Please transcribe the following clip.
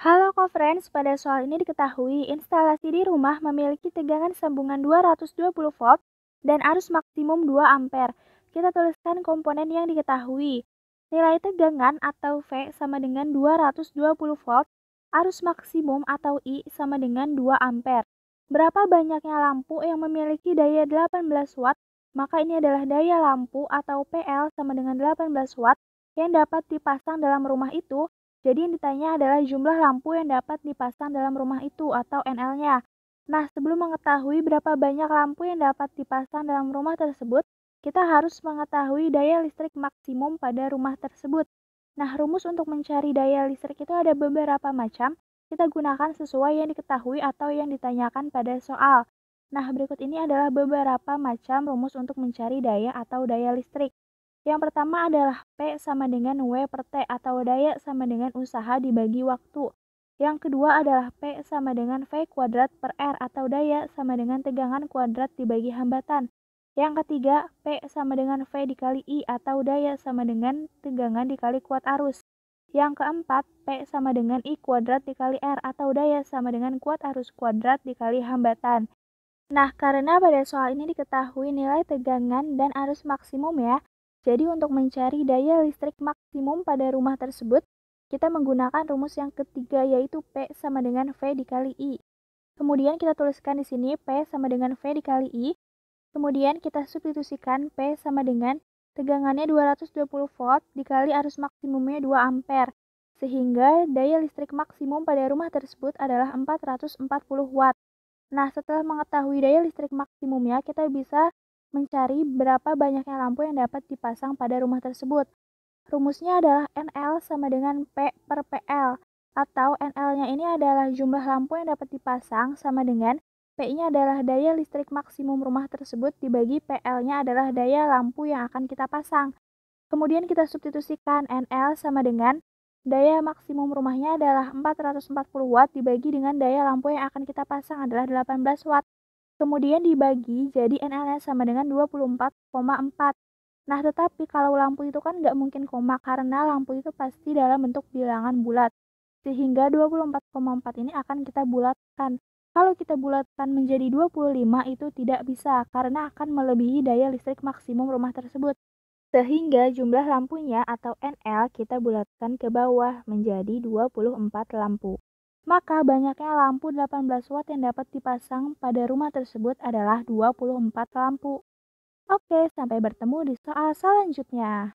Halo co-friends, pada soal ini diketahui instalasi di rumah memiliki tegangan sambungan 220 volt dan arus maksimum 2 ampere. Kita tuliskan komponen yang diketahui. Nilai tegangan atau V sama dengan 220 volt, arus maksimum atau I sama dengan 2 ampere. Berapa banyaknya lampu yang memiliki daya 18 watt? Maka ini adalah daya lampu atau PL sama dengan 18 watt yang dapat dipasang dalam rumah itu jadi yang ditanya adalah jumlah lampu yang dapat dipasang dalam rumah itu atau NL-nya. Nah, sebelum mengetahui berapa banyak lampu yang dapat dipasang dalam rumah tersebut, kita harus mengetahui daya listrik maksimum pada rumah tersebut. Nah, rumus untuk mencari daya listrik itu ada beberapa macam. Kita gunakan sesuai yang diketahui atau yang ditanyakan pada soal. Nah, berikut ini adalah beberapa macam rumus untuk mencari daya atau daya listrik. Yang pertama adalah P sama dengan W per T atau daya sama dengan usaha dibagi waktu. Yang kedua adalah P sama dengan V kuadrat per R atau daya sama dengan tegangan kuadrat dibagi hambatan. Yang ketiga, P sama dengan V dikali I atau daya sama dengan tegangan dikali kuat arus. Yang keempat, P sama dengan I kuadrat dikali R atau daya sama dengan kuat arus kuadrat dikali hambatan. Nah, karena pada soal ini diketahui nilai tegangan dan arus maksimum ya, jadi untuk mencari daya listrik maksimum pada rumah tersebut, kita menggunakan rumus yang ketiga yaitu P sama dengan V dikali I. Kemudian kita tuliskan di sini P sama dengan V dikali I. Kemudian kita substitusikan P sama dengan tegangannya 220 volt dikali arus maksimumnya 2 ampere. Sehingga daya listrik maksimum pada rumah tersebut adalah 440 watt. Nah, setelah mengetahui daya listrik maksimumnya, kita bisa mencari berapa banyaknya lampu yang dapat dipasang pada rumah tersebut. Rumusnya adalah NL sama dengan P per PL, atau NL-nya ini adalah jumlah lampu yang dapat dipasang sama dengan P-nya adalah daya listrik maksimum rumah tersebut dibagi PL-nya adalah daya lampu yang akan kita pasang. Kemudian kita substitusikan NL sama dengan daya maksimum rumahnya adalah 440 Watt dibagi dengan daya lampu yang akan kita pasang adalah 18 Watt kemudian dibagi jadi NLS sama dengan 24,4. Nah, tetapi kalau lampu itu kan nggak mungkin koma karena lampu itu pasti dalam bentuk bilangan bulat. Sehingga 24,4 ini akan kita bulatkan. Kalau kita bulatkan menjadi 25 itu tidak bisa karena akan melebihi daya listrik maksimum rumah tersebut. Sehingga jumlah lampunya atau NL kita bulatkan ke bawah menjadi 24 lampu. Maka banyaknya lampu 18 watt yang dapat dipasang pada rumah tersebut adalah 24 lampu. Oke, sampai bertemu di soal selanjutnya.